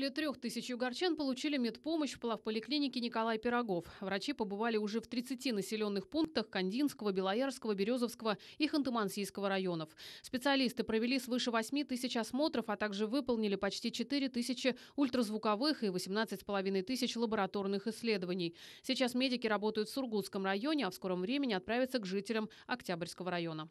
Более трех тысяч югорчан получили медпомощь в поликлинике Николай Пирогов. Врачи побывали уже в 30 населенных пунктах Кандинского, Белоярского, Березовского и Ханты-Мансийского районов. Специалисты провели свыше 8 тысяч осмотров, а также выполнили почти 4 тысячи ультразвуковых и с половиной тысяч лабораторных исследований. Сейчас медики работают в Сургутском районе, а в скором времени отправятся к жителям Октябрьского района.